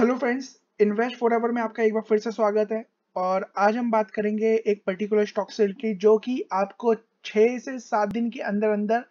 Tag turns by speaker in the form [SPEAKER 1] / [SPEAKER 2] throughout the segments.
[SPEAKER 1] Hello friends invest forever में आपका एक बार फिर से स्वागत है और आज हम बात करेंगे एक पर्टिकुलर स्टॉक से रिलेटेड जो कि आपको छः से सात दिन के अंदर अंदर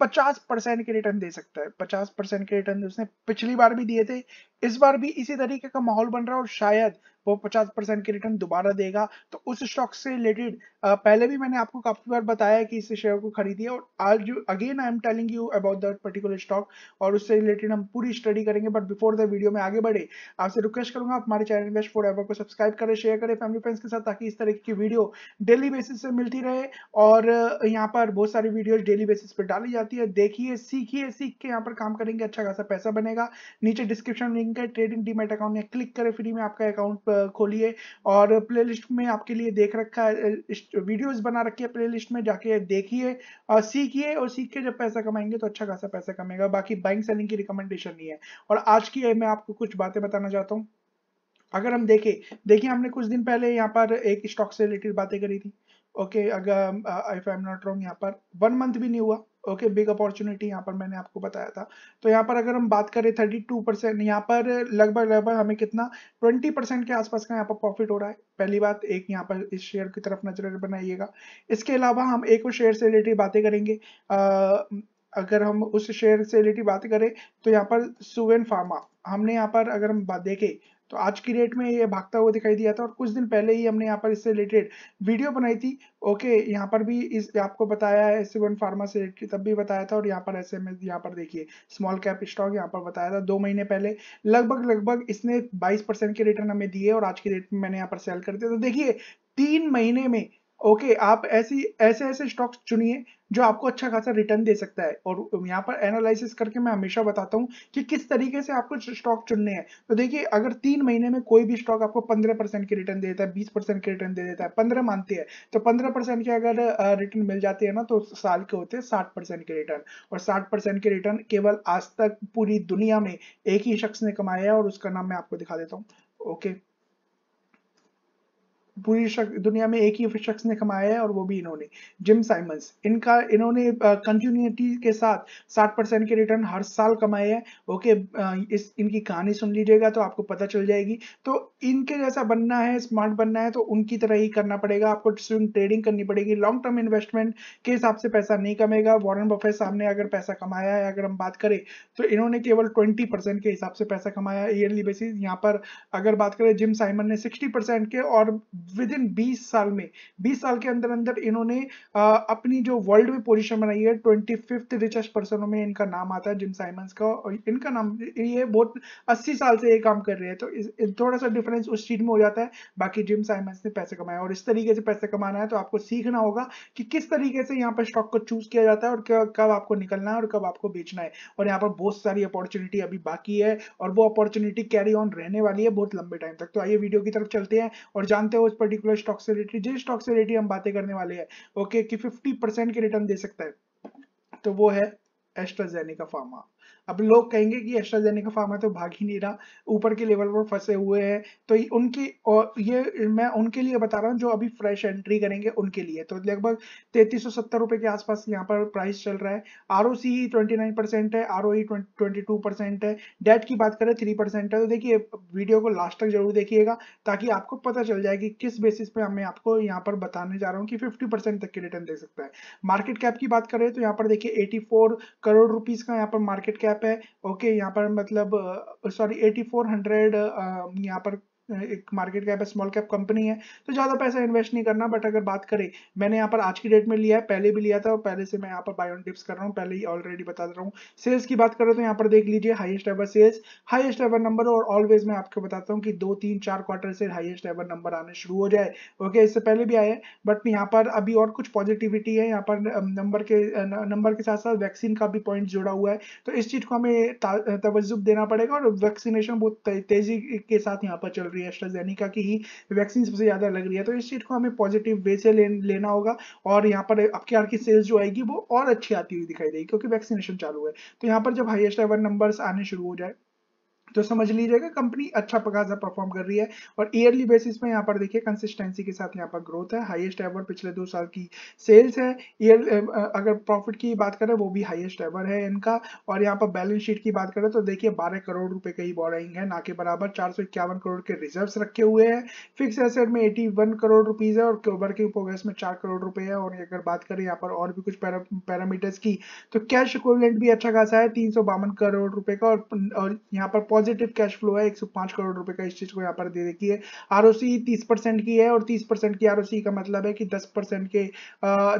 [SPEAKER 1] पचास परसेंट के रिटर्न दे सकता है पचास परसेंट के रिटर्न उसने पिछली बार भी दिए थे इस बार भी इसी तरीके का माहौल बन रहा है और शायद वो 50 परसेंट के रिटर्न दोबारा देगा तो उस स्टॉक से रिलेटेड पहले भी मैंने आपको काफी बार बताया कि इस शेयर को खरीदिए और आज again I am telling you about that particular stock और उससे रिलेटेड हम पूरी स्टडी करेंगे बट बिफोर द वीडियो में आगे बढ़े आपसे रिक्वेस्ट करूंगा हमारे चैनल बेस्ट फॉर एवर को सब्सक्राइब करें शेयर करें फैमिली फ्रेंड्स के साथ ताकि इस तरह की वीडियो डेली बेसिस से मिलती रहे और यहाँ पर बहुत सारी वीडियो डेली बेसिस पर डाली जाती है देखिए सीखिए सीख के यहाँ पर काम करेंगे अच्छा खासा पैसा बनेगा नीचे डिस्क्रिप्शन लिंक लिंक है ट्रेडिंग डीमेट अकाउंट में क्लिक करें फ्री में आपका अकाउंट खोलिए और प्लेलिस्ट में आपके लिए देख रखा है वीडियोस बना रखी है प्लेलिस्ट में जाके देखिए और सीखिए और सीख के जब पैसा कमाएंगे तो अच्छा खासा पैसा कमेगा बाकी बाइंग सेलिंग की रिकमेंडेशन नहीं है और आज की मैं आपको कुछ बातें बताना चाहता हूँ अगर हम देखें देखिए हमने कुछ दिन पहले यहाँ पर एक स्टॉक से रिलेटेड बातें करी थी ओके अगर if I am not wrong यहाँ पर वन मंथ भी नहीं हुआ ओके बिग अपॉर्चुनिटी यहाँ पर मैंने आपको बताया था तो यहाँ पर अगर हम बात करें थर्टी टू परसेंट यहाँ पर लगभग लगभग हमें कितना ट्वेंटी परसेंट के आसपास का यहाँ पर प्रॉफिट हो रहा है पहली बात एक यहाँ पर इस शेयर की तरफ नजर बनाइएगा इसके अलावा हम एक और शेयर से रिलेटेड बातें करेंगे आ, अगर हम उस शेयर से रिलेटेड बात करें तो यहाँ पर सुवेन फार्मा हमने यहाँ पर अगर हम देखें तो आज की डेट में ये भागता हुआ दिखाई दिया था और कुछ दिन पहले ही हमने यहाँ पर इससे रिलेटेड वीडियो बनाई थी ओके यहाँ पर भी इस आपको बताया है सुवेन फार्मा से रिलेटेड तब भी बताया था और यहाँ पर एस एम एस यहाँ पर देखिए स्मॉल कैप स्टॉक यहाँ पर बताया था दो महीने पहले लगभग लगभग इसने बाईस परसेंट के रिटर्न हमें दिए और आज की डेट में मैंने यहाँ पर सेल कर दिया तो देखिए तीन महीने में ओके okay, आप ऐसी ऐसे ऐसे स्टॉक्स चुनिए जो आपको अच्छा खासा रिटर्न दे सकता है और यहाँ पर एनालिसिस करके मैं हमेशा बताता हूँ कि किस तरीके से आपको स्टॉक चुनने हैं तो देखिए अगर तीन महीने में कोई भी स्टॉक आपको पंद्रह परसेंट की रिटर्न देता है बीस परसेंट की रिटर्न दे देता है पंद्रह मानते हैं तो पंद्रह परसेंट के अगर रिटर्न मिल जाते हैं ना तो साल के होते हैं साठ परसेंट के रिटर्न और साठ परसेंट के रिटर्न केवल आज तक पूरी दुनिया में एक ही शख्स ने कमाया है और उसका नाम मैं आपको दिखा देता हूँ ओके okay. पूरी दुनिया में एक ही शख्स ने कमाया है और वो भी इन्होंने जिम साइमंस इनका इन्होंने कंटिन्यूटी के साथ 60 परसेंट के रिटर्न हर साल कमाए हैं ओके इस इनकी कहानी सुन लीजिएगा तो आपको पता चल जाएगी तो इनके जैसा बनना है स्मार्ट बनना है तो उनकी तरह ही करना पड़ेगा आपको स्विंग ट्रेडिंग करनी पड़ेगी लॉन्ग टर्म इन्वेस्टमेंट के हिसाब से पैसा नहीं कमेगा वॉरन बफे सामने अगर पैसा कमाया है अगर हम बात करें तो इन्होंने केवल ट्वेंटी परसेंट के हिसाब से पैसा कमाया ईयरली बेसिस यहाँ पर अगर बात करें जिम साइमन ने सिक्सटी परसेंट के और विद इन बीस साल में 20 साल के अंदर अंदर इन्होंने आ, अपनी जो वर्ल्ड में पोजीशन बनाई है ट्वेंटी फिफ्थ रिचेस्ट पर्सनों में इनका नाम आता है जिम साइमंस का और इनका नाम ये बहुत 80 साल से ये काम कर रहे हैं तो इस, थोड़ा सा डिफरेंस उस चीज में हो जाता है बाकी जिम साइमंस ने पैसे कमाए और इस तरीके से पैसे कमाना है तो आपको सीखना होगा कि किस तरीके से यहाँ पर स्टॉक को चूज किया जाता है और कब आपको निकलना है और कब आपको बेचना है और यहाँ पर बहुत सारी अपॉर्चुनिटी अभी बाकी है और वो अपॉर्चुनिटी कैरी ऑन रहने वाली है बहुत लंबे टाइम तक तो आइए वीडियो की तरफ चलते हैं और जानते हो पर्टिकुलर स्टॉक से रिलेटेड जिस स्टॉक से रिलेटेड हम बातें करने वाले हैं ओके okay, कि 50 परसेंट के रिटर्न दे सकता है तो वो है एस्ट्राजेनिका फार्मा अब लोग कहेंगे कि एस्ट्राजेनिका फार्मा तो भाग ही नहीं रहा ऊपर के लेवल पर फंसे हुए हैं तो उनकी और ये मैं उनके लिए बता रहा हूँ जो अभी फ्रेश एंट्री करेंगे उनके लिए तो लगभग तैतीस सौ सत्तर रुपये के आसपास यहाँ पर प्राइस चल रहा है R O C twenty nine percent है R O E twenty two percent है डेट की बात करें थ्री परसेंट है तो देखिए वीडियो को लास्ट तक जरूर देखिएगा ताकि आपको पता चल जाए कि किस बेसिस पे मैं आपको यहाँ पर बताने जा रहा हूँ कि फिफ्टी परसेंट तक के रिटर्न दे सकता है मार्केट कैप की बात करें तो यहाँ पर देखिए एटी फोर करोड़ रुपीज का यहाँ पर मार्केट मार्केट कैप है ओके यहाँ पर मतलब सॉरी एटी फोर हंड्रेड यहाँ पर एक मार्केट कैप है स्मॉल कैप कंपनी है तो ज़्यादा पैसा इन्वेस्ट नहीं करना बट अगर बात करें मैंने यहाँ पर आज की डेट में लिया है पहले भी लिया था और पहले से मैं यहाँ पर बाय ऑन टिप्स कर रहा हूँ पहले ही ऑलरेडी बता रहा हूँ सेल्स की बात करें तो यहाँ पर देख लीजिए highest ever sales highest ever number और ऑलवेज मैं आपको बताता हूँ कि दो तीन चार क्वार्टर से हाइएस्ट एवर नंबर आने शुरू हो जाए ओके इससे पहले भी आए बट यहाँ पर अभी और कुछ पॉजिटिविटी है यहाँ पर नंबर के नंबर के साथ साथ वैक्सीन का भी पॉइंट जुड़ा हुआ है तो इस चीज़ को हमें तवज्जुब देना पड़ेगा और वैक्सीनेशन बहुत तेजी के साथ यहाँ पर चल रही रही है एस्ट्राजेनिका की ही वैक्सीन सबसे ज़्यादा लग रही है तो इस चीज़ को हमें पॉजिटिव वे से ले, लेना होगा और यहाँ पर अब के की सेल्स जो आएगी वो और अच्छी आती हुई दिखाई देगी क्योंकि वैक्सीनेशन चालू है तो यहाँ पर जब हाइएस्ट एवर नंबर आने शुरू हो जाए तो समझ लीजिएगा कंपनी अच्छा खासा परफॉर्म कर रही है और ईयरली बेसिस पे यहाँ पर देखिए कंसिस्टेंसी के साथ यहाँ पर ग्रोथ है हाईएस्ट एवर पिछले दो साल की सेल्स है ईयर अगर प्रॉफिट की बात करें वो भी हाईएस्ट एवर है इनका और यहाँ पर बैलेंस शीट की बात करें तो देखिए बारह करोड़ रुपए का ही बोराइंग है ना के बराबर चार करोड़ के रिजर्व रखे हुए हैं फिक्स एसेट में एटी करोड़ रुपीज है और क्योबर के प्रोग्रेस में चार करोड़ रुपए है और अगर बात करें यहाँ पर और भी कुछ पैरामीटर्स की तो कैश इक्वलेंट भी अच्छा खासा है तीन करोड़ रुपए का और यहाँ पर पॉजिटिव कैश फ्लो है 105 करोड़ रुपए का इस चीज को यहाँ पर दे देखी है आर तीस परसेंट की है और तीस परसेंट की आर का मतलब है कि दस परसेंट के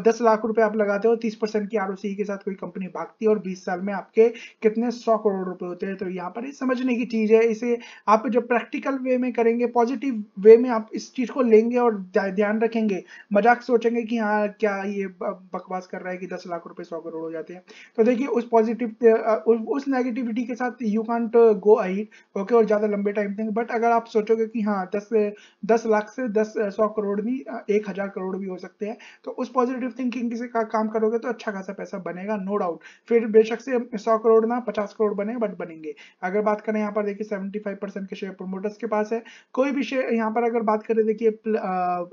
[SPEAKER 1] दस लाख रुपए आप लगाते हो तीस परसेंट की आर के साथ कोई कंपनी भागती है और बीस साल में आपके कितने सौ करोड़ रुपए होते हैं तो यहाँ पर समझने की चीज है इसे आप जो प्रैक्टिकल वे में करेंगे पॉजिटिव वे में आप इस चीज को लेंगे और ध्यान रखेंगे मजाक सोचेंगे कि हाँ क्या ये बकवास कर रहा है कि दस लाख रुपए सौ करोड़ हो जाते हैं तो देखिए उस पॉजिटिव उस नेगेटिविटी के साथ you can't go height okay और ज़्यादा लंबे टाइम तक बट अगर आप सोचोगे कि हाँ दस दस लाख से दस सौ करोड़ भी एक हज़ार करोड़ भी हो सकते हैं तो उस पॉजिटिव थिंकिंग से का, काम करोगे तो अच्छा खासा पैसा बनेगा नो डाउट फिर बेशक से सौ करोड़ ना पचास करोड़ बने बट बनेंगे अगर बात करें यहाँ पर देखिए सेवेंटी फाइव परसेंट के शेयर प्रोमोटर्स के पास है कोई भी शेयर यहाँ पर अगर बात करें देखिए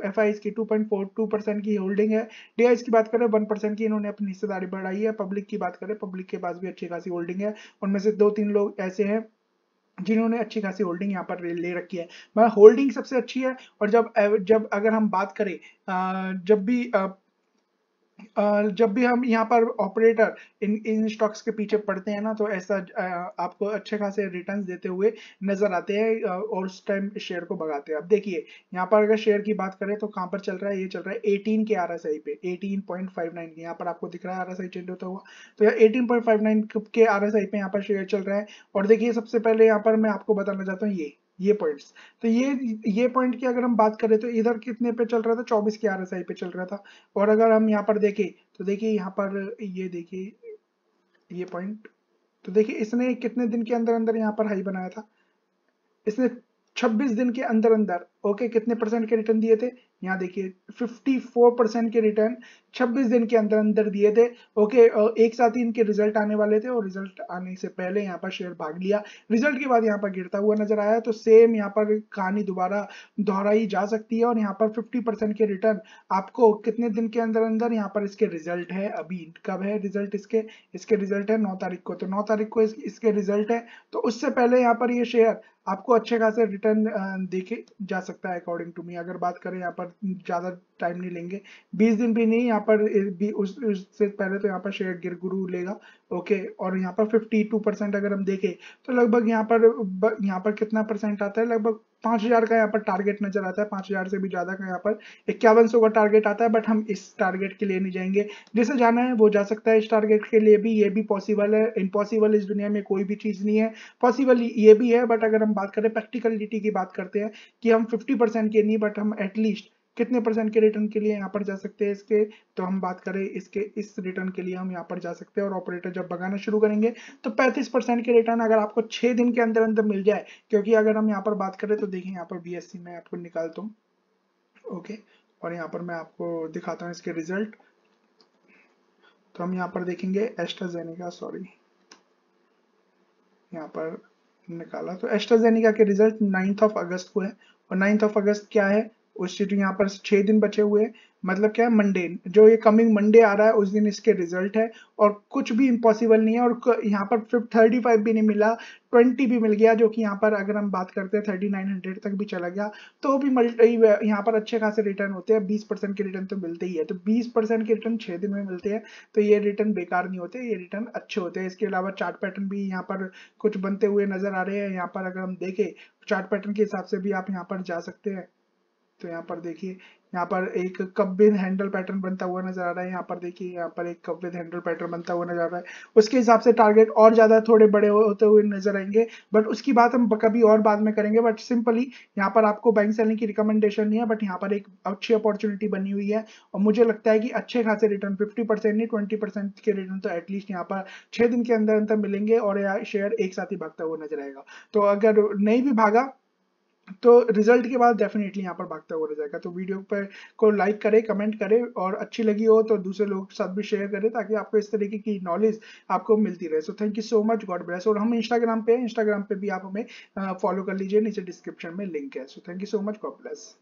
[SPEAKER 1] एफ आई की two point four two percent की होल्डिंग है डी की बात करें वन परसेंट की इन्होंने अपनी हिस्सेदारी बढ़ाई है पब्लिक की बात करें पब्लिक के पास भी अच्छी खासी होल्डिंग है उनमें से दो तीन लोग ऐसे हैं जिन्होंने अच्छी खासी होल्डिंग यहाँ पर ले रखी है होल्डिंग सबसे अच्छी है और जब जब अगर हम बात करें जब भी जब भी हम यहाँ पर ऑपरेटर इन इन स्टॉक्स के पीछे पड़ते हैं ना तो ऐसा आपको अच्छे खासे रिटर्न देते हुए नजर आते हैं और उस टाइम शेयर को भगाते हैं अब देखिए यहाँ पर अगर शेयर की बात करें तो कहाँ पर चल रहा है ये चल रहा है 18 के आर पे 18.59 यहाँ पर आपको दिख रहा है आर एस आई चेंज होता हुआ तो यहाँ 18.59 के आर पे यहाँ पर शेयर चल रहा है और देखिए सबसे पहले यहाँ पर मैं आपको बताना चाहता हूँ ये ये पॉइंट्स तो ये ये पॉइंट की अगर हम बात करें तो इधर कितने पे चल रहा था 24 के आरएसआई पे चल रहा था और अगर हम यहाँ पर देखें तो देखिए यहाँ पर ये देखिए ये पॉइंट तो देखिए इसने कितने दिन के अंदर अंदर यहाँ पर हाई बनाया था इसने 26 दिन के अंदर अंदर ओके कितने परसेंट के रिटर्न दिए थे यहाँ देखिए 54 परसेंट के रिटर्न 26 दिन के अंदर अंदर दिए थे ओके एक साथ ही इनके रिजल्ट आने वाले थे और रिजल्ट आने से पहले यहाँ पर शेयर भाग लिया रिजल्ट के बाद यहाँ पर गिरता हुआ नजर आया तो सेम यहाँ पर कहानी दोबारा दोहराई जा सकती है और यहाँ पर फिफ्टी परसेंट के रिटर्न आपको कितने दिन के अंदर अंदर यहाँ पर इसके रिजल्ट है अभी कब है रिजल्ट इसके इसके रिजल्ट है नौ तारीख को तो नौ तारीख को इसके रिजल्ट है तो उससे पहले यहाँ पर ये शेयर आपको अच्छे खासे रिटर्न देखे जा सकते सकता है अकॉर्डिंग टू मी अगर बात करें यहाँ पर ज़्यादा टाइम नहीं लेंगे 20 दिन भी नहीं यहाँ पर उससे उस पहले तो यहाँ पर शेयर गिर गुरु लेगा ओके और यहाँ पर 52 परसेंट अगर हम देखें तो लगभग यहाँ पर यहाँ पर कितना परसेंट आता है लगभग पांच हजार का यहाँ पर टारगेट नजर आता है पांच हजार से भी ज्यादा का यहाँ पर इक्यावन सौ का टारगेट आता है बट हम इस टारगेट के लिए नहीं जाएंगे जिसे जाना है वो जा सकता है इस टारगेट के लिए भी ये भी पॉसिबल है इम्पॉसिबल इस दुनिया में कोई भी चीज नहीं है पॉसिबल ये भी है बट अगर हम बात करें प्रैक्टिकलिटी की बात करते हैं कि हम फिफ्टी परसेंट के नहीं बट हम एटलीस्ट कितने परसेंट के रिटर्न के लिए यहाँ पर जा सकते हैं इसके तो हम बात करें इसके इस रिटर्न के लिए हम यहाँ पर जा सकते हैं और ऑपरेटर जब भगाना शुरू करेंगे तो पैंतीस परसेंट के रिटर्न अगर आपको छह दिन के अंदर अंदर मिल जाए क्योंकि अगर हम यहाँ पर बात करें तो देखिए यहाँ पर बी में आपको निकालता हूँ ओके और यहाँ पर मैं आपको दिखाता हूँ इसके रिजल्ट तो हम यहाँ पर देखेंगे एस्ट्राजेनिका सॉरी यहाँ पर निकाला तो एस्ट्राजेनिका के रिजल्ट नाइन्थ ऑफ अगस्त को है और नाइन्थ ऑफ अगस्त क्या है उस चीज यहाँ पर छह दिन बचे हुए हैं मतलब क्या है मंडे जो ये कमिंग मंडे आ रहा है उस दिन इसके रिजल्ट है और कुछ भी इम्पॉसिबल नहीं है और यहाँ पर फिर थर्टी फाइव भी नहीं मिला ट्वेंटी भी मिल गया जो कि यहाँ पर अगर हम बात करते हैं थर्टी नाइन हंड्रेड तक भी चला गया तो भी मल्टी यहाँ पर अच्छे खासे रिटर्न होते हैं बीस परसेंट के रिटर्न तो मिलते ही है तो बीस परसेंट के रिटर्न छः दिन में मिलते हैं तो ये रिटर्न बेकार नहीं होते ये रिटर्न अच्छे होते हैं इसके अलावा चार्ट पैटर्न भी यहाँ पर कुछ बनते हुए नजर आ रहे हैं यहाँ पर अगर हम देखें चार्ट पैटर्न के हिसाब से भी आप यहाँ पर जा सकते हैं तो यहाँ पर देखिए यहाँ पर एक कप विद हैंडल पैटर्न बनता हुआ नजर आ रहा है यहाँ पर देखिए यहाँ पर एक कप विद हैंडल पैटर्न बनता हुआ नजर आ रहा है उसके हिसाब से टारगेट और ज्यादा थोड़े बड़े होते हुए नजर आएंगे बट उसकी बात हम कभी और बाद में करेंगे बट सिंपली यहाँ पर आपको बैंक सेलिंग की रिकमेंडेशन नहीं है बट यहाँ पर एक अच्छी अपॉर्चुनिटी बनी हुई है और मुझे लगता है कि अच्छे खासे रिटर्न फिफ्टी परसेंट नहीं ट्वेंटी परसेंट के रिटर्न तो एटलीस्ट यहाँ पर छह दिन के अंदर अंदर मिलेंगे और यह शेयर एक साथ ही भागता हुआ नजर आएगा तो अगर नहीं भी भागा तो रिजल्ट के बाद डेफिनेटली यहाँ पर भागता हुआ जाएगा तो वीडियो पर को लाइक करे कमेंट करे और अच्छी लगी हो तो दूसरे लोगों के साथ भी शेयर करें ताकि आपको इस तरीके की नॉलेज आपको मिलती रहे so thank you so much God bless और हम इंस्टाग्राम पे इंस्टाग्राम पे भी आप हमें फॉलो कर लीजिए नीचे डिस्क्रिप्शन में लिंक है so thank you so much God bless